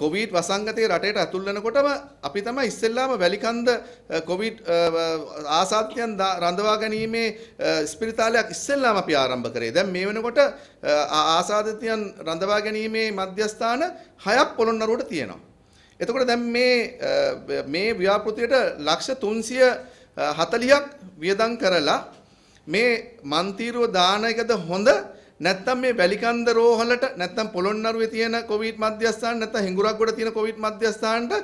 Covid වසංගතය රටට ඇතුල්ලනකොටම අපි තම ඉස්සෙල්ලාම වැලිකන්ද කොවිඩ් ආසාත්‍යයන් රඳවා ගැනීමේ ස්පිරිතාලයක් ඉස්සෙල්ලාම අපි ආරම්භ කරේ දැන් මේ වෙනකොට ආසාධිතයන් රඳවා ගැනීමේ මධ්‍යස්ථාන හයක් පොළොන්නරුවට තියෙනවා. එතකොට දැන් මේ මේ ව්‍යාපෘතියට ලක්ෂ තුන්සිය හතලියක් වියදන් කරලා මේ මන්තීරුව දාන එකද හොඳ නැත්තම් මේ වැලිකන්ද රෝහලට නැත්තම් පොළොන්නරුවේ තියෙන කොවිඩ් මධ්‍යස්ථාන නැත්තම් හිඟුරක්ගොඩ තියෙන කොවිඩ් මධ්‍යස්ථානට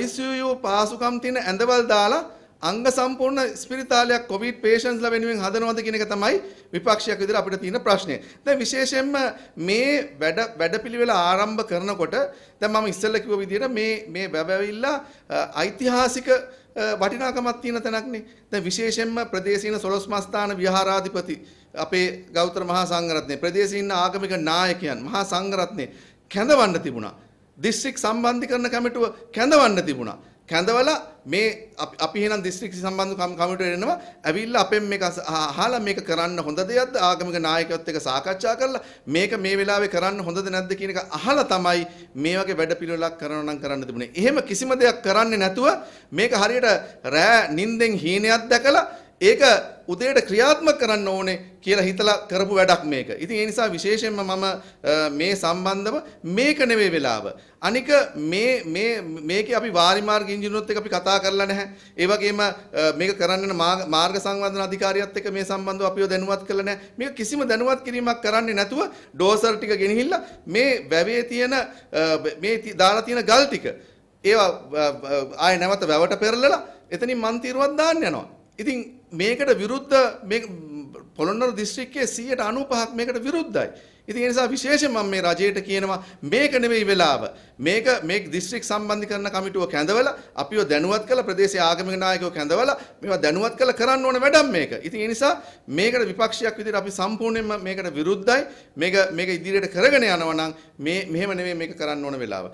ICU පාසුකම් තියෙන ඇඳවල් දාලා අංග සම්පූර්ණ ස්පිරිතාලයක් කොවිඩ් පේෂන්ස්ලා වෙනුවෙන් හදනවද කියන එක තමයි විපක්ෂයක් විදිහට අපිට තියෙන ප්‍රශ්නය. දැන් විශේෂයෙන්ම මේ වැඩ වැඩපිළිවෙල ආරම්භ කරනකොට දැන් මම ඉස්සෙල්ලා කිව්ව විදිහට මේ මේ වැවවිල්ලා ඓතිහාසික වටිනාකමක් තියෙන තැනක්නේ. දැන් විශේෂයෙන්ම ප්‍රදේශීන සොළොස් මස්ථාන විහාරාධිපති අපේ ගෞතම මහා සංඝරත්නය ප්‍රදේශීන ආගමික නායකයන් මහා සංඝරත්නය කැඳවන්න තිබුණා. දිස්ත්‍රික් සම්බන්ධීකරණ කමිටුව කැඳවන්න තිබුණා. කැඳවලා මේ අපි එහෙනම් දිස්ත්‍රික්ක සම්බන්ධ කමිටුවට එනවා ඇවිල්ලා අපෙන් මේක අහලා මේක කරන්න හොඳ දෙයක්ද ආගමික නායකයොත් එක්ක සාකච්ඡා කරලා මේක මේ වෙලාවේ කරන්න හොඳද නැද්ද කියන එක අහලා තමයි මේ වගේ වැඩපිළිවෙලක් කරනවා නම් කරන්න තිබුණේ. එහෙම කිසිම දෙයක් කරන්නේ නැතුව මේක හරියට රෑ නිින්දෙන් හීනයක් දැකලා ඒක උදේට ක්‍රියාත්මක කරන්න ඕනේ කියලා හිතලා කරපු වැඩක් මේක. ඉතින් ඒ නිසා විශේෂයෙන්ම මම මේ සම්බන්ධව මේක නෙවෙයි වෙලාව. අනික මේ මේ මේකේ අපි වාරි මාර්ග ඉංජිනේරුවත් එක්ක අපි කතා කරලා නැහැ. ඒ වගේම මේක කරන්න මාර්ග සංවර්ධන අධිකාරියත් එක්ක මේ සම්බන්ධව අපිව දැනුවත් කළා නැහැ. මේක කිසිම දැනුවත් කිරීමක් කරන්නේ නැතුව ඩෝසර් ටික ගෙනහිල්ලා මේ වැවේ තියෙන මේ දාලා තියෙන ගල් ටික ඒවා ආය නැවත වැවට පෙරලලා එතනින් මන්තිරුවක් දාන්න යනවා. ඉතින් මේකට විරුද්ධ පොළොන්නරු දිස්ත්‍රික්කයේ 95ක් මේකට විරුද්ධයි. ඉතින් ඒ නිසා විශේෂයෙන් මම මේ රජයට කියනවා මේක නෙවෙයි වෙලාව. මේක මේ දිස්ත්‍රික් සම්බන්ධීකරණ කමිටුව කැඳවලා අපිව දැනුවත් කළ ප්‍රදේශීය ආගමික නායකයෝ කැඳවලා මේවා දැනුවත් කළ කරන්න ඕන වැඩක් මේක. ඉතින් ඒ නිසා මේකට විපක්ෂයක් විදිහට අපි සම්පූර්ණයෙන්ම මේකට විරුද්ධයි. මේක මේක ඉදිරියට කරගෙන යනවා නම් මේ මෙහෙම නෙවෙයි මේක කරන්න ඕන වෙලාව.